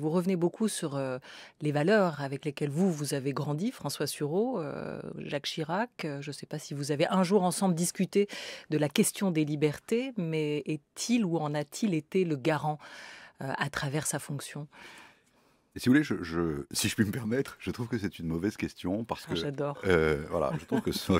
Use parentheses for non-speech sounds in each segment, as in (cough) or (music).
Vous revenez beaucoup sur euh, les valeurs avec lesquelles vous, vous avez grandi, François Sureau, euh, Jacques Chirac. Euh, je ne sais pas si vous avez un jour ensemble discuté de la question des libertés, mais est-il ou en a-t-il été le garant à travers sa fonction si vous voulez, je, si je puis me permettre, je trouve que c'est une mauvaise question parce ah, que. J'adore. Euh, (laughs) voilà, je trouve que c'est une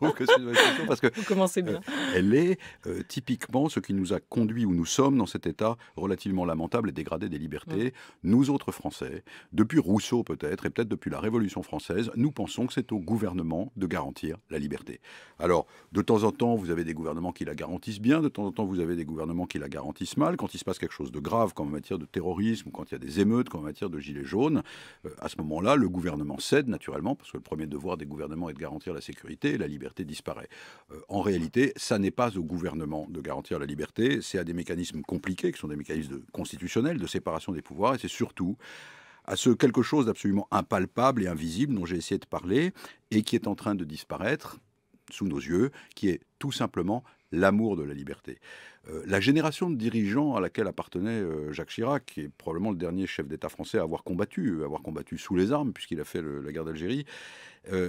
mauvaise question parce que. Vous commencez bien. Euh, elle est euh, typiquement ce qui nous a conduit où nous sommes dans cet état relativement lamentable et dégradé des libertés. Mm. Nous autres Français, depuis Rousseau peut-être et peut-être depuis la Révolution française, nous pensons que c'est au gouvernement de garantir la liberté. Alors, de temps en temps, vous avez des gouvernements qui la garantissent bien, de temps en temps, vous avez des gouvernements qui la garantissent mal. Quand il se passe quelque chose de grave, comme en matière de terrorisme quand il y a des émeutes qu'en matière de gilets jaunes. Euh, à ce moment-là, le gouvernement cède naturellement, parce que le premier devoir des gouvernements est de garantir la sécurité la liberté disparaît. Euh, en réalité, ça n'est pas au gouvernement de garantir la liberté, c'est à des mécanismes compliqués, qui sont des mécanismes constitutionnels de séparation des pouvoirs, et c'est surtout à ce quelque chose d'absolument impalpable et invisible dont j'ai essayé de parler et qui est en train de disparaître sous nos yeux, qui est tout simplement l'amour de la liberté. Euh, la génération de dirigeants à laquelle appartenait euh, Jacques Chirac, qui est probablement le dernier chef d'État français à avoir combattu, à euh, avoir combattu sous les armes, puisqu'il a fait la guerre d'Algérie,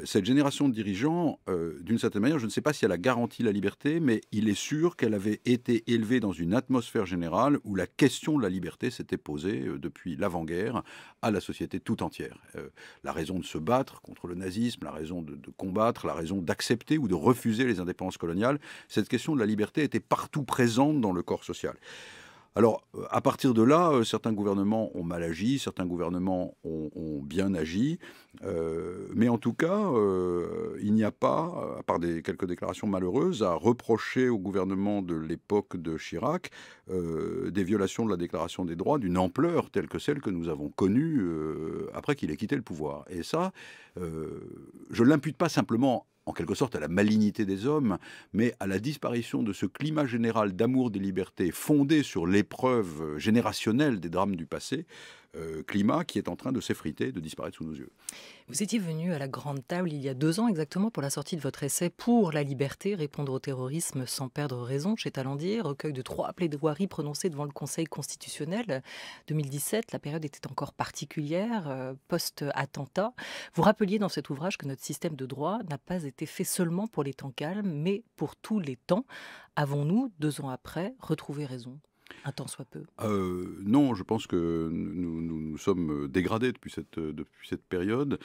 cette génération de dirigeants, d'une certaine manière, je ne sais pas si elle a garanti la liberté, mais il est sûr qu'elle avait été élevée dans une atmosphère générale où la question de la liberté s'était posée depuis l'avant-guerre à la société tout entière. la raison de se battre contre le nazisme, la raison de, de combattre, la raison d'accepter ou de refuser les indépendances coloniales, cette question de la liberté était partout présente dans le corps social. Alors, euh, à partir de là, euh, certains gouvernements ont mal agi, certains gouvernements ont, bien agi, euh, mais en tout cas, il n'y a pas, à part des, quelques déclarations malheureuses, à reprocher au gouvernement de l'époque de Chirac des violations de la Déclaration des droits d'une ampleur telle que celle que nous avons connue après qu'il ait quitté le pouvoir. Et ça, je ne l'impute pas simplement en quelque sorte à la malignité des hommes, mais à la disparition de ce climat général d'amour des libertés fondé sur l'épreuve euh, générationnelle des drames du passé, euh, climat qui est en train de s'effriter, de disparaître sous nos yeux. Vous étiez venu à la grande table il y a deux ans exactement pour la sortie de votre essai Pour la liberté, répondre au terrorisme sans perdre raison chez Talandier, recueil de trois plaidoiries prononcées devant le Conseil constitutionnel. 2017, la période était encore particulière, euh, post-attentat. Vous rappeliez dans cet ouvrage que notre système de droit n'a pas été fait seulement pour les temps calmes, mais pour tous les temps. Avons-nous, deux ans après, retrouvé raison un soit peu euh, Non, je pense que nous, nous, sommes dégradés depuis cette, depuis cette période.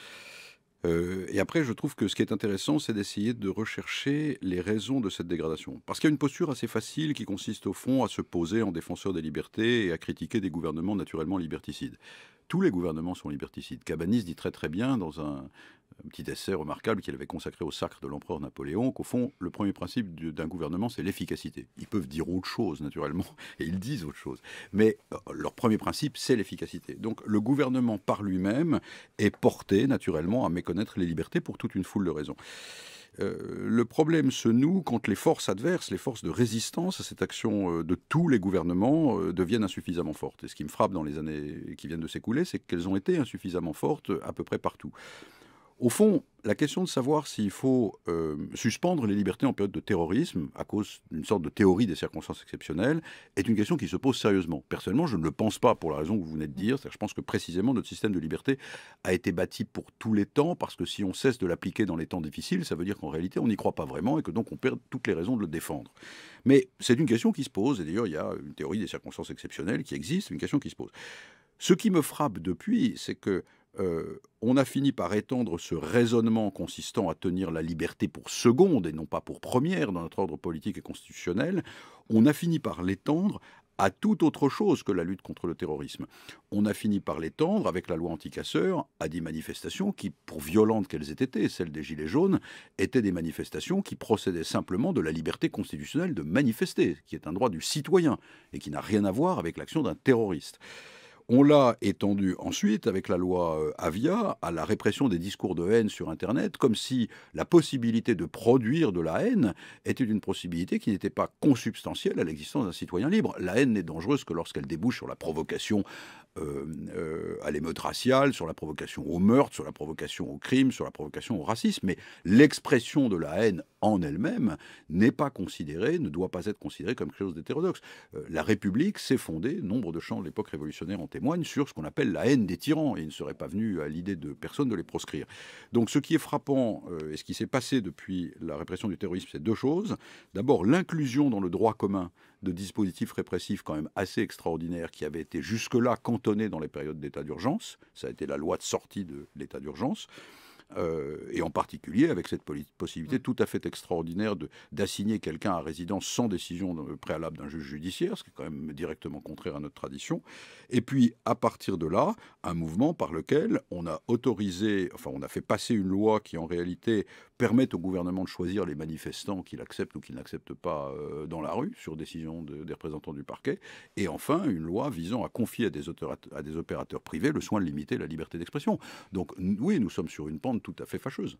Euh, et après, je trouve que ce qui est intéressant, c'est d'essayer de rechercher les raisons de cette dégradation. Parce qu'il y a une posture assez facile qui consiste au fond à se poser en défenseur des libertés et à critiquer des gouvernements naturellement liberticides. Tous les gouvernements sont liberticides. Cabanis dit très très bien dans un, un petit essai remarquable qu'il avait consacré au sacre de l'empereur Napoléon, qu'au fond, le premier principe d'un gouvernement, c'est l'efficacité. Ils peuvent dire autre chose, naturellement, (laughs) et ils disent autre chose. Mais euh, leur premier principe, c'est l'efficacité. Donc le gouvernement par lui-même est porté, naturellement, à méconnaître les libertés pour toute une foule de raisons. Euh, le problème se noue quand les forces adverses, les forces de résistance à cette action euh, de tous les gouvernements deviennent insuffisamment fortes. Et ce qui me frappe dans les années qui viennent de s'écouler, c'est qu'elles ont été insuffisamment fortes à peu près partout. Au fond, la question de savoir s'il faut euh, suspendre les libertés en période de terrorisme à cause d'une sorte de théorie des circonstances exceptionnelles est une question qui se pose sérieusement. Personnellement, je ne le pense pas pour la raison que vous venez de dire. Je pense que précisément notre système de liberté a été bâti pour tous les temps parce que si on cesse de l'appliquer dans les temps difficiles, ça veut dire qu'en réalité on n'y croit pas vraiment et que donc on perd toutes les raisons de le défendre. Mais c'est une question qui se pose et d'ailleurs il y a une théorie des circonstances exceptionnelles qui existe, une question qui se pose. Ce qui me frappe depuis, c'est que euh, on a fini par étendre ce raisonnement consistant à tenir la liberté pour seconde et non pas pour première dans notre ordre politique et constitutionnel, on a fini par l'étendre à toute autre chose que la lutte contre le terrorisme. On a fini par l'étendre, avec la loi anticasseur, à des manifestations qui, pour violentes qu'elles aient été, celles des Gilets jaunes, étaient des manifestations qui procédaient simplement de la liberté constitutionnelle de manifester, qui est un droit du citoyen et qui n'a rien à voir avec l'action d'un terroriste. On l'a étendu ensuite avec la loi euh, Avia à la répression des discours de haine sur Internet, comme si la possibilité de produire de la haine était une possibilité qui n'était pas consubstantielle à l'existence d'un citoyen libre. La haine n'est dangereuse que lorsqu'elle débouche sur la provocation euh, euh, à l'émeute raciale, sur la provocation au meurtre, sur la provocation au crime, sur la provocation au racisme, mais l'expression de la haine en elle-même n'est pas considérée, ne doit pas être considérée comme quelque chose d'hétérodoxe. Euh, la République s'est fondée, nombre de chants de l'époque révolutionnaire en témoignent, sur ce qu'on appelle la haine des tyrans, et il ne serait pas venu à l'idée de personne de les proscrire. Donc ce qui est frappant, et ce qui s'est passé depuis la répression du terrorisme, c'est deux choses. D'abord, l'inclusion dans le droit commun de dispositifs répressifs quand même assez extraordinaires qui avaient été jusque-là cantonnés dans les périodes d'état d'urgence. Ça a été la loi de sortie de l'état d'urgence. Euh, et en particulier avec cette possibilité mm. tout à fait extraordinaire d'assigner quelqu'un à résidence sans décision préalable d'un juge judiciaire, ce qui est quand même directement contraire à notre tradition. Et puis, à partir de là, un mouvement par lequel on a autorisé, enfin, on a fait passer une loi qui, en réalité, permet au gouvernement de choisir les manifestants qu'il accepte ou qu'il n'accepte pas euh, dans la rue, sur décision des représentants du parquet. Et enfin, une loi visant à confier à des, à des opérateurs privés le soin de limiter la liberté d'expression. Donc, oui, nous sommes sur une pente tout à fait fâcheuse.